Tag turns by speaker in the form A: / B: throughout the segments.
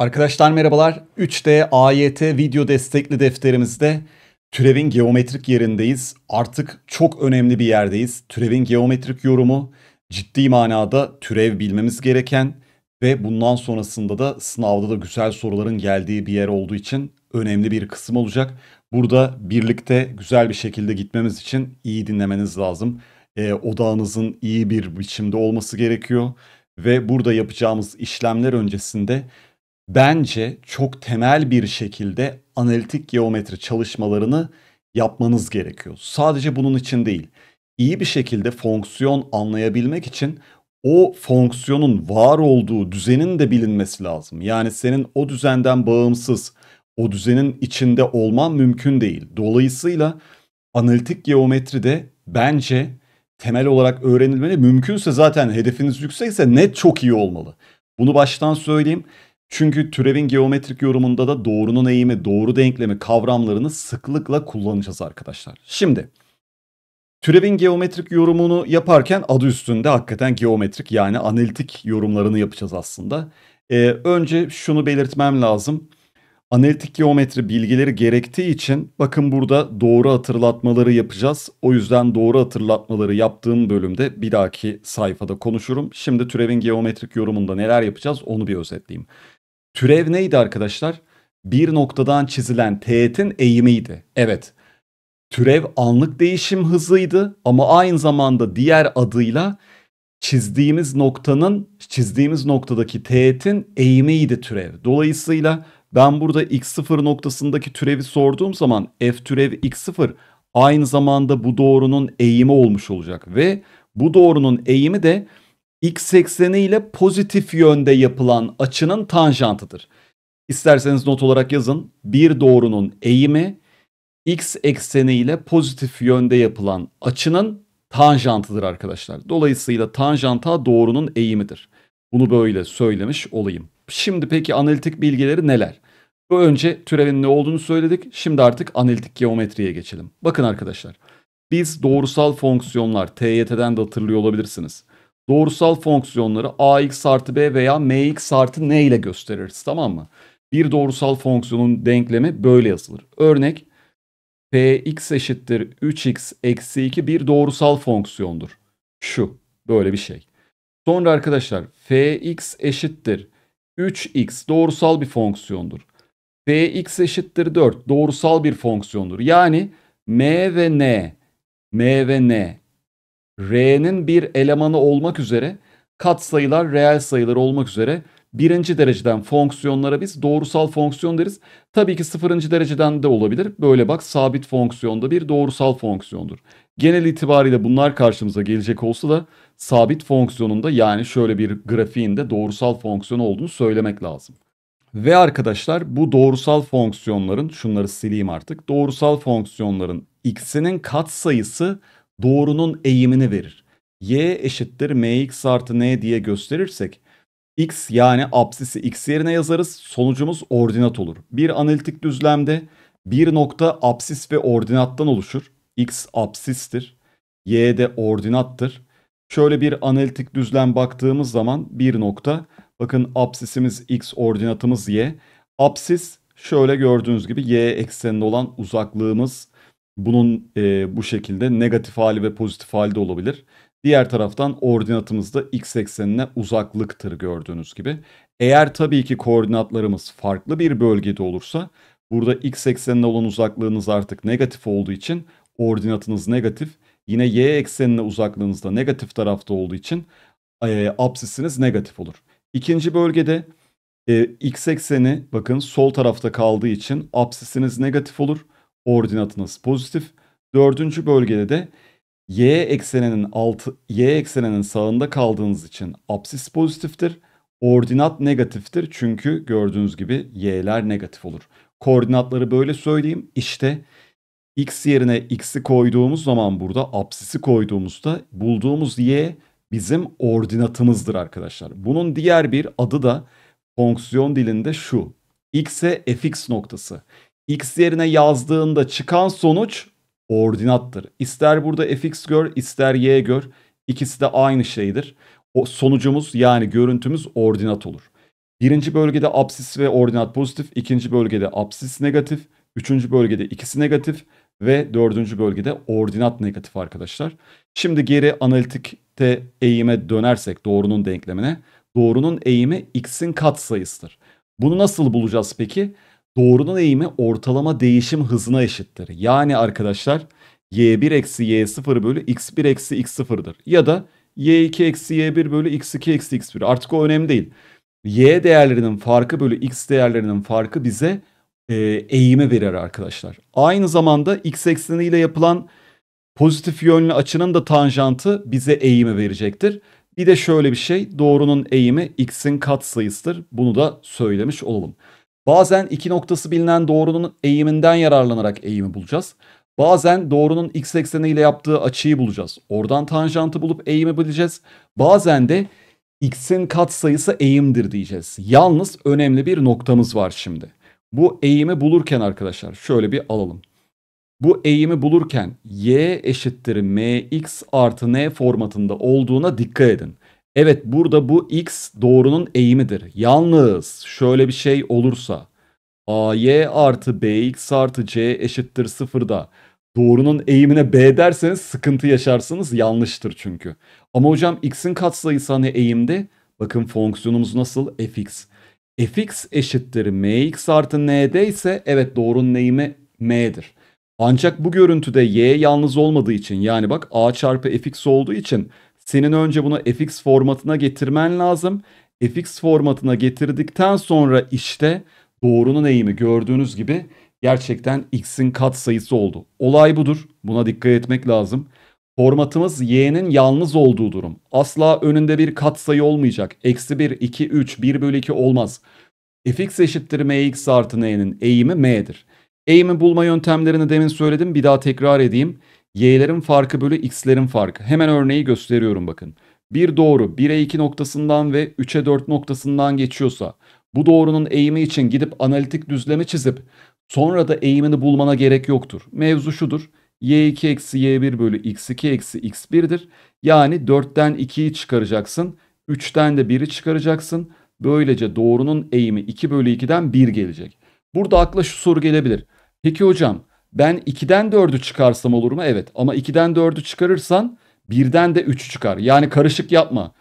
A: Arkadaşlar merhabalar. 3D AYT video destekli defterimizde türevin geometrik yerindeyiz. Artık çok önemli bir yerdeyiz. Türevin geometrik yorumu ciddi manada türev bilmemiz gereken ve bundan sonrasında da sınavda da güzel soruların geldiği bir yer olduğu için önemli bir kısım olacak. Burada birlikte güzel bir şekilde gitmemiz için iyi dinlemeniz lazım. E, odağınızın iyi bir biçimde olması gerekiyor ve burada yapacağımız işlemler öncesinde bence çok temel bir şekilde analitik geometri çalışmalarını yapmanız gerekiyor. Sadece bunun için değil. İyi bir şekilde fonksiyon anlayabilmek için o fonksiyonun var olduğu düzenin de bilinmesi lazım. Yani senin o düzenden bağımsız, o düzenin içinde olman mümkün değil. Dolayısıyla analitik geometri de bence temel olarak öğrenilmeli. Mümkünse zaten hedefiniz yüksekse net çok iyi olmalı. Bunu baştan söyleyeyim. Çünkü türevin geometrik yorumunda da doğrunun eğimi, doğru denklemi kavramlarını sıklıkla kullanacağız arkadaşlar. Şimdi türevin geometrik yorumunu yaparken adı üstünde hakikaten geometrik yani analitik yorumlarını yapacağız aslında. Ee, önce şunu belirtmem lazım. Analitik geometri bilgileri gerektiği için bakın burada doğru hatırlatmaları yapacağız. O yüzden doğru hatırlatmaları yaptığım bölümde bir dahaki sayfada konuşurum. Şimdi türevin geometrik yorumunda neler yapacağız onu bir özetleyeyim. Türev neydi arkadaşlar? Bir noktadan çizilen teğetin eğimiydi. Evet. Türev anlık değişim hızıydı ama aynı zamanda diğer adıyla çizdiğimiz noktanın çizdiğimiz noktadaki teğetin eğimiydi türev. Dolayısıyla ben burada x0 noktasındaki türevi sorduğum zaman f türev x0 aynı zamanda bu doğrunun eğimi olmuş olacak ve bu doğrunun eğimi de x ekseni ile pozitif yönde yapılan açının tanjantıdır. İsterseniz not olarak yazın. Bir doğrunun eğimi x ekseni ile pozitif yönde yapılan açının tanjantıdır arkadaşlar. Dolayısıyla tanjanta doğrunun eğimidir. Bunu böyle söylemiş olayım. Şimdi peki analitik bilgileri neler? Önce türevin ne olduğunu söyledik. Şimdi artık analitik geometriye geçelim. Bakın arkadaşlar. Biz doğrusal fonksiyonlar TYT'den de hatırlıyor olabilirsiniz doğrusal fonksiyonları ax artı b veya mx artı n ile gösteririz tamam mı? Bir doğrusal fonksiyonun denklemi böyle yazılır. Örnek px eşittir 3x eksi 2 bir doğrusal fonksiyondur. Şu böyle bir şey. Sonra arkadaşlar fx eşittir 3x doğrusal bir fonksiyondur. fx eşittir 4 doğrusal bir fonksiyondur. Yani m ve n, m ve n R'nin bir elemanı olmak üzere katsayılar reel sayılar olmak üzere birinci dereceden fonksiyonlara biz doğrusal fonksiyon deriz. Tabii ki sıfırıncı dereceden de olabilir. Böyle bak sabit fonksiyonda bir doğrusal fonksiyondur. Genel itibariyle bunlar karşımıza gelecek olsa da sabit fonksiyonunda yani şöyle bir grafiğinde doğrusal fonksiyon olduğunu söylemek lazım. Ve arkadaşlar bu doğrusal fonksiyonların şunları sileyim artık. Doğrusal fonksiyonların x'inin katsayısı doğrunun eğimini verir. Y eşittir mx artı n diye gösterirsek x yani absisi x yerine yazarız. Sonucumuz ordinat olur. Bir analitik düzlemde bir nokta absis ve ordinattan oluşur. x absistir. y de ordinattır. Şöyle bir analitik düzlem baktığımız zaman bir nokta. Bakın absisimiz x ordinatımız y. Absis şöyle gördüğünüz gibi y ekseninde olan uzaklığımız bunun e, bu şekilde negatif hali ve pozitif hali de olabilir. Diğer taraftan ordinatımız da x eksenine uzaklıktır gördüğünüz gibi. Eğer tabii ki koordinatlarımız farklı bir bölgede olursa burada x eksenine olan uzaklığınız artık negatif olduğu için ordinatınız negatif. Yine y eksenine uzaklığınız da negatif tarafta olduğu için e, absisiniz negatif olur. İkinci bölgede e, x ekseni bakın sol tarafta kaldığı için absisiniz negatif olur ordinatınız pozitif. Dördüncü bölgede de y ekseninin altı y ekseninin sağında kaldığınız için absis pozitiftir. Ordinat negatiftir çünkü gördüğünüz gibi y'ler negatif olur. Koordinatları böyle söyleyeyim. İşte x yerine x'i koyduğumuz zaman burada absisi koyduğumuzda bulduğumuz y bizim ordinatımızdır arkadaşlar. Bunun diğer bir adı da fonksiyon dilinde şu. x'e fx noktası x yerine yazdığında çıkan sonuç ordinattır. İster burada fx gör ister y gör ikisi de aynı şeydir. O sonucumuz yani görüntümüz ordinat olur. Birinci bölgede absis ve ordinat pozitif, ikinci bölgede absis negatif, üçüncü bölgede ikisi negatif ve dördüncü bölgede ordinat negatif arkadaşlar. Şimdi geri analitikte eğime dönersek doğrunun denklemine. Doğrunun eğimi x'in katsayısıdır. Bunu nasıl bulacağız peki? Peki doğrunun eğimi ortalama değişim hızına eşittir. Yani arkadaşlar y1 eksi y0 bölü x1 eksi x0'dır. Ya da y2 eksi y1 bölü x2 eksi x1 artık o önemli değil. y değerlerinin farkı bölü x değerlerinin farkı bize e, eğimi verir arkadaşlar. Aynı zamanda x ekseniyle yapılan pozitif yönlü açının da tanjantı bize eğimi verecektir. Bir de şöyle bir şey doğrunun eğimi x'in katsayısıdır. Bunu da söylemiş olalım. Bazen iki noktası bilinen doğrunun eğiminden yararlanarak eğimi bulacağız. Bazen doğrunun x ekseniyle yaptığı açıyı bulacağız. Oradan tanjantı bulup eğimi bileceğiz. Bazen de x'in katsayısı eğimdir diyeceğiz. Yalnız önemli bir noktamız var şimdi. Bu eğimi bulurken arkadaşlar şöyle bir alalım. Bu eğimi bulurken y eşittir mx artı n formatında olduğuna dikkat edin. Evet burada bu x doğrunun eğimidir. Yalnız şöyle bir şey olursa ay artı bx artı c eşittir sıfırda doğrunun eğimine b derseniz sıkıntı yaşarsınız yanlıştır çünkü. Ama hocam x'in katsayısı hani eğimde bakın fonksiyonumuz nasıl fx. fx eşittir mx artı nd ise evet doğrunun eğimi m'dir. Ancak bu görüntüde y yalnız olmadığı için yani bak a çarpı fx olduğu için senin önce bunu FX formatına getirmen lazım. FX formatına getirdikten sonra işte doğrunun eğimi gördüğünüz gibi gerçekten x'in kat sayısı oldu. Olay budur. Buna dikkat etmek lazım. Formatımız y'nin yalnız olduğu durum. Asla önünde bir kat sayı olmayacak. Eksi 1, 2, 3, 1 bölü 2 olmaz. fx eşittir mx artı n'nin eğimi m'dir. Eğimi bulma yöntemlerini demin söyledim bir daha tekrar edeyim. Y'lerin farkı bölü x'lerin farkı. Hemen örneği gösteriyorum bakın. Bir doğru 1'e 2 noktasından ve 3'e 4 noktasından geçiyorsa bu doğrunun eğimi için gidip analitik düzlemi çizip sonra da eğimini bulmana gerek yoktur. Mevzu şudur. y2 eksi y1 bölü x2 eksi x1'dir. Yani 4'ten 2'yi çıkaracaksın. 3'ten de 1'i çıkaracaksın. Böylece doğrunun eğimi 2 bölü 2'den 1 gelecek. Burada akla şu soru gelebilir. Peki hocam ben 2'den 4'ü çıkarsam olur mu? Evet. Ama 2'den 4'ü çıkarırsan birden de 3'ü çıkar. Yani karışık yapma.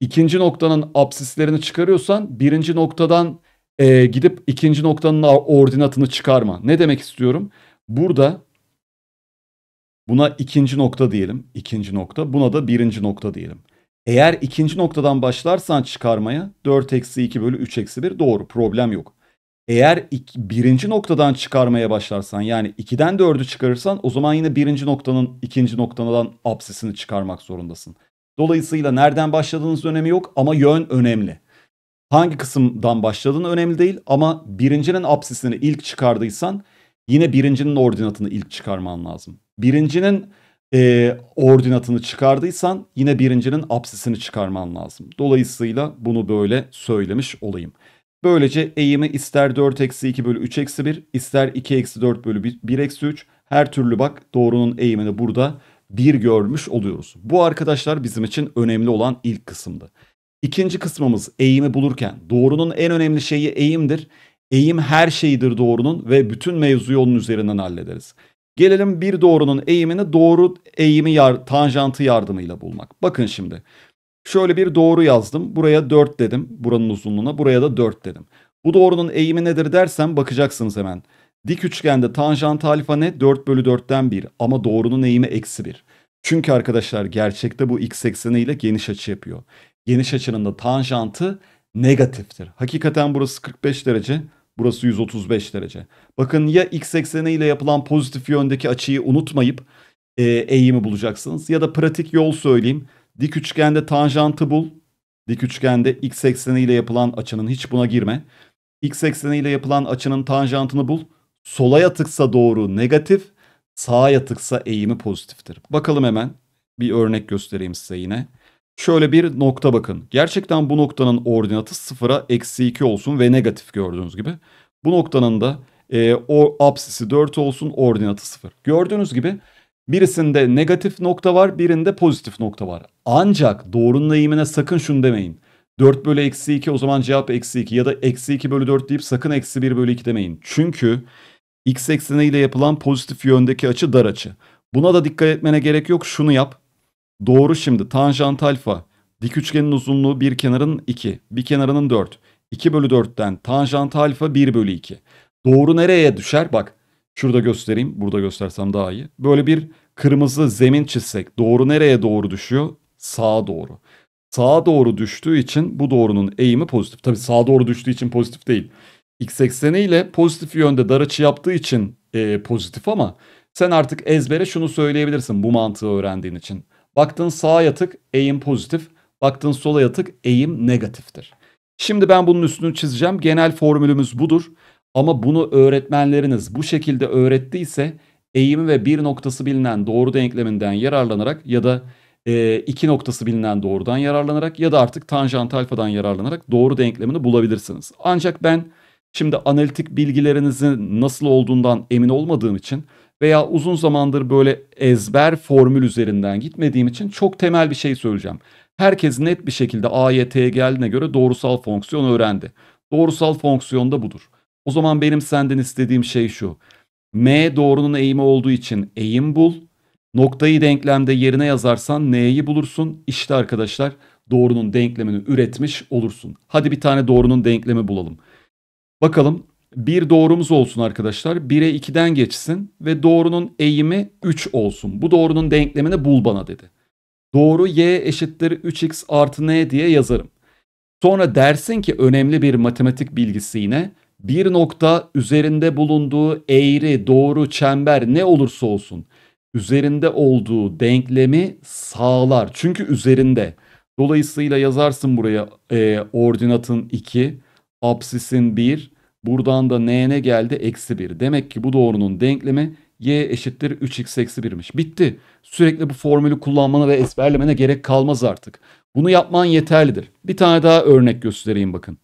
A: İkinci noktanın absislerini çıkarıyorsan birinci noktadan e, gidip ikinci noktanın ordinatını çıkarma. Ne demek istiyorum? Burada buna ikinci nokta diyelim. İkinci nokta. Buna da birinci nokta diyelim. Eğer ikinci noktadan başlarsan çıkarmaya 4 eksi 2 bölü 3 eksi 1 doğru problem yok. Eğer iki, birinci noktadan çıkarmaya başlarsan yani 2'den 4'ü çıkarırsan o zaman yine birinci noktanın ikinci noktadan absesini çıkarmak zorundasın. Dolayısıyla nereden başladığınız önemi yok ama yön önemli. Hangi kısımdan başladığın önemli değil ama birincinin absesini ilk çıkardıysan yine birincinin ordinatını ilk çıkarman lazım. Birincinin e, ordinatını çıkardıysan yine birincinin absesini çıkarman lazım. Dolayısıyla bunu böyle söylemiş olayım. Böylece eğimi ister 4 eksi 2 bölü 3 eksi 1 ister 2 eksi 4 bölü 1, eksi 3 her türlü bak doğrunun eğimini burada 1 görmüş oluyoruz. Bu arkadaşlar bizim için önemli olan ilk kısımdı. İkinci kısmımız eğimi bulurken doğrunun en önemli şeyi eğimdir. Eğim her şeyidir doğrunun ve bütün mevzuyu onun üzerinden hallederiz. Gelelim bir doğrunun eğimini doğru eğimi yar, tanjantı yardımıyla bulmak. Bakın şimdi Şöyle bir doğru yazdım. Buraya 4 dedim. Buranın uzunluğuna. Buraya da 4 dedim. Bu doğrunun eğimi nedir dersem bakacaksınız hemen. Dik üçgende tanjant alfa ne? 4 bölü 4'ten 1. Ama doğrunun eğimi eksi 1. Çünkü arkadaşlar gerçekte bu x ekseni ile geniş açı yapıyor. Geniş açının da tanjantı negatiftir. Hakikaten burası 45 derece, burası 135 derece. Bakın ya x ekseni ile yapılan pozitif yöndeki açıyı unutmayıp e, eğimi bulacaksınız ya da pratik yol söyleyeyim. Dik üçgende tanjantı bul. Dik üçgende x ekseniyle yapılan açının hiç buna girme. X ekseniyle yapılan açının tanjantını bul. Sola yatıksa doğru negatif, sağa yatıksa eğimi pozitiftir. Bakalım hemen bir örnek göstereyim size yine. Şöyle bir nokta bakın. Gerçekten bu noktanın ordinatı sıfıra eksi 2 olsun ve negatif gördüğünüz gibi. Bu noktanın da e, o apsisi 4 olsun ordinatı 0. Gördüğünüz gibi Birisinde negatif nokta var birinde pozitif nokta var. Ancak doğrunun eğimine sakın şunu demeyin. 4 bölü eksi 2 o zaman cevap eksi 2 ya da eksi 2 bölü 4 deyip sakın eksi 1 bölü 2 demeyin. Çünkü x ekseniyle yapılan pozitif yöndeki açı dar açı. Buna da dikkat etmene gerek yok şunu yap. Doğru şimdi tanjant alfa dik üçgenin uzunluğu bir kenarın 2 bir kenarının 4. 2 bölü 4'ten tanjant alfa 1 bölü 2. Doğru nereye düşer bak Şurada göstereyim. Burada göstersem daha iyi. Böyle bir kırmızı zemin çizsek doğru nereye doğru düşüyor? Sağa doğru. Sağa doğru düştüğü için bu doğrunun eğimi pozitif. Tabii sağa doğru düştüğü için pozitif değil. X ekseni ile pozitif yönde dar açı yaptığı için e, pozitif ama sen artık ezbere şunu söyleyebilirsin bu mantığı öğrendiğin için. Baktın sağa yatık eğim pozitif, baktın sola yatık eğim negatiftir. Şimdi ben bunun üstünü çizeceğim. Genel formülümüz budur. Ama bunu öğretmenleriniz bu şekilde öğrettiyse eğimi ve bir noktası bilinen doğru denkleminden yararlanarak ya da e, iki noktası bilinen doğrudan yararlanarak ya da artık tanjant alfadan yararlanarak doğru denklemini bulabilirsiniz. Ancak ben şimdi analitik bilgilerinizin nasıl olduğundan emin olmadığım için veya uzun zamandır böyle ezber formül üzerinden gitmediğim için çok temel bir şey söyleyeceğim. Herkes net bir şekilde AYT'ye geldiğine göre doğrusal fonksiyon öğrendi. Doğrusal fonksiyon da budur. O zaman benim senden istediğim şey şu. M doğrunun eğimi olduğu için eğim bul. Noktayı denklemde yerine yazarsan n'yi bulursun. İşte arkadaşlar doğrunun denklemini üretmiş olursun. Hadi bir tane doğrunun denklemi bulalım. Bakalım bir doğrumuz olsun arkadaşlar. 1'e 2'den geçsin ve doğrunun eğimi 3 olsun. Bu doğrunun denklemini bul bana dedi. Doğru y eşittir 3x artı n diye yazarım. Sonra dersin ki önemli bir matematik bilgisi yine bir nokta üzerinde bulunduğu eğri, doğru, çember ne olursa olsun üzerinde olduğu denklemi sağlar. Çünkü üzerinde. Dolayısıyla yazarsın buraya e, ordinatın 2, absisin 1, buradan da n'ne geldi eksi 1. Demek ki bu doğrunun denklemi y eşittir 3x eksi 1'miş. Bitti. Sürekli bu formülü kullanmana ve ezberlemene gerek kalmaz artık. Bunu yapman yeterlidir. Bir tane daha örnek göstereyim bakın.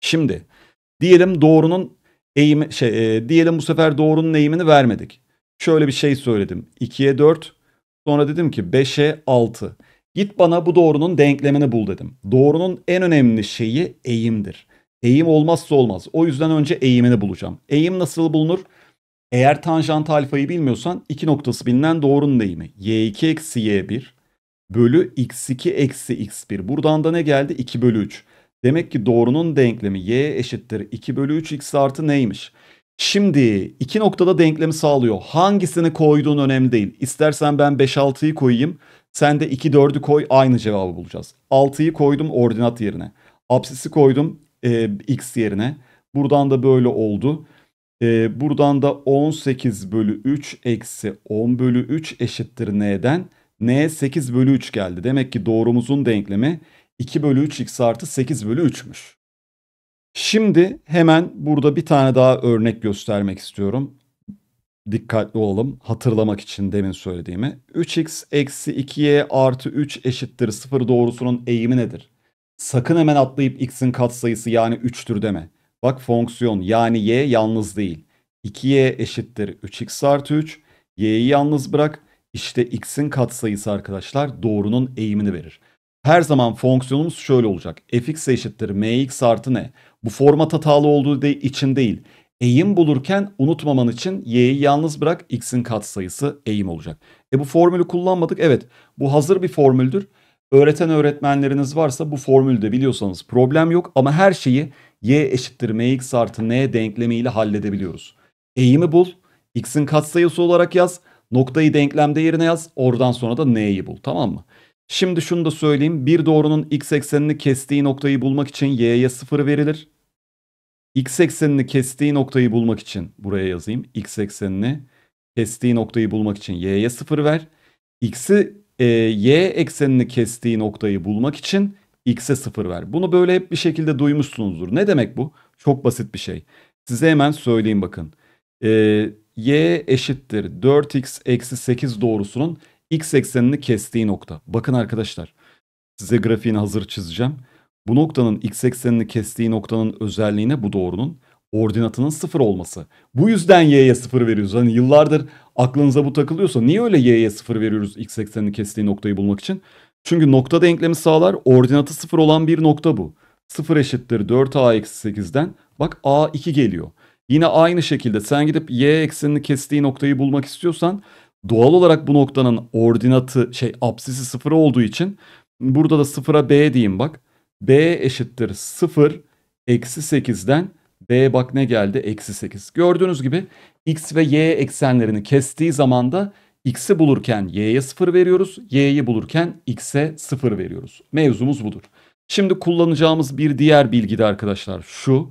A: Şimdi Diyelim doğrunun eğimi şey e, diyelim bu sefer doğrunun eğimini vermedik. Şöyle bir şey söyledim. 2'ye 4 sonra dedim ki 5'e 6. Git bana bu doğrunun denklemini bul dedim. Doğrunun en önemli şeyi eğimdir. Eğim olmazsa olmaz. O yüzden önce eğimini bulacağım. Eğim nasıl bulunur? Eğer tanjant alfayı bilmiyorsan iki noktası bilinen doğrunun eğimi. y2 eksi y1 bölü x2 eksi x1. Buradan da ne geldi? 2 bölü 3. Demek ki doğrunun denklemi y eşittir 2 bölü 3 x artı neymiş? Şimdi iki noktada denklemi sağlıyor. Hangisini koyduğun önemli değil. İstersen ben 5-6'yı koyayım. Sen de 2-4'ü koy aynı cevabı bulacağız. 6'yı koydum ordinat yerine. Apsisi koydum e, x yerine. Buradan da böyle oldu. E, buradan da 18 bölü 3 eksi 10 bölü 3 eşittir n'den. n 8 bölü 3 geldi. Demek ki doğrumuzun denklemi 2 bölü 3x artı 8 bölü 3'müş. Şimdi hemen burada bir tane daha örnek göstermek istiyorum. Dikkatli olalım hatırlamak için demin söylediğimi. 3x eksi 2y artı 3 eşittir 0 doğrusunun eğimi nedir? Sakın hemen atlayıp x'in katsayısı yani 3'tür deme. Bak fonksiyon yani y yalnız değil. 2y eşittir 3x artı 3. y'yi yalnız bırak. İşte x'in katsayısı arkadaşlar doğrunun eğimini verir her zaman fonksiyonumuz şöyle olacak. fx eşittir mx artı ne? Bu format hatalı olduğu de için değil. Eğim bulurken unutmaman için y'yi yalnız bırak x'in katsayısı eğim olacak. E bu formülü kullanmadık. Evet bu hazır bir formüldür. Öğreten öğretmenleriniz varsa bu formülü de biliyorsanız problem yok. Ama her şeyi y eşittir mx artı n denklemiyle halledebiliyoruz. Eğimi bul. X'in katsayısı olarak yaz. Noktayı denklemde yerine yaz. Oradan sonra da n'yi bul tamam mı? Şimdi şunu da söyleyeyim. Bir doğrunun x eksenini kestiği noktayı bulmak için y'ye 0 verilir. x eksenini kestiği noktayı bulmak için buraya yazayım. x eksenini kestiği noktayı bulmak için y'ye 0 ver. x'i e, y eksenini kestiği noktayı bulmak için x'e 0 ver. Bunu böyle hep bir şekilde duymuşsunuzdur. Ne demek bu? Çok basit bir şey. Size hemen söyleyeyim bakın. E, y eşittir 4x eksi 8 doğrusunun x eksenini kestiği nokta. Bakın arkadaşlar size grafiğini hazır çizeceğim. Bu noktanın x eksenini kestiği noktanın özelliğine bu doğrunun ordinatının sıfır olması. Bu yüzden y'ye sıfır veriyoruz. Hani yıllardır aklınıza bu takılıyorsa niye öyle y'ye sıfır veriyoruz x eksenini kestiği noktayı bulmak için? Çünkü nokta denklemi sağlar. Ordinatı sıfır olan bir nokta bu. Sıfır eşittir 4a eksi 8'den bak a 2 geliyor. Yine aynı şekilde sen gidip y eksenini kestiği noktayı bulmak istiyorsan Doğal olarak bu noktanın ordinatı şey apsisi sıfır olduğu için burada da sıfıra b diyeyim bak. b eşittir sıfır eksi sekizden b bak ne geldi eksi sekiz. Gördüğünüz gibi x ve y eksenlerini kestiği zaman da x'i bulurken y'ye sıfır veriyoruz. y'yi bulurken x'e sıfır veriyoruz. Mevzumuz budur. Şimdi kullanacağımız bir diğer bilgi de arkadaşlar şu.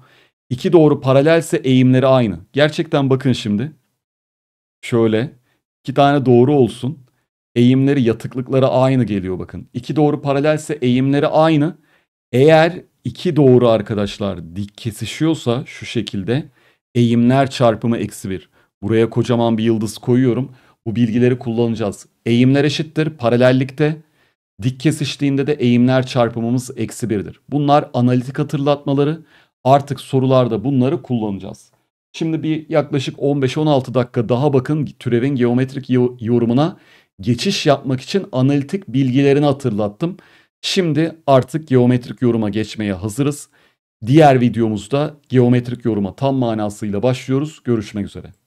A: İki doğru paralelse eğimleri aynı. Gerçekten bakın şimdi. Şöyle İki tane doğru olsun. Eğimleri yatıklıkları aynı geliyor bakın. İki doğru paralelse eğimleri aynı. Eğer iki doğru arkadaşlar dik kesişiyorsa şu şekilde eğimler çarpımı eksi bir. Buraya kocaman bir yıldız koyuyorum. Bu bilgileri kullanacağız. Eğimler eşittir paralellikte. Dik kesiştiğinde de eğimler çarpımımız eksi birdir. Bunlar analitik hatırlatmaları. Artık sorularda bunları kullanacağız. Şimdi bir yaklaşık 15-16 dakika daha bakın türevin geometrik yorumuna geçiş yapmak için analitik bilgilerini hatırlattım. Şimdi artık geometrik yoruma geçmeye hazırız. Diğer videomuzda geometrik yoruma tam manasıyla başlıyoruz. Görüşmek üzere.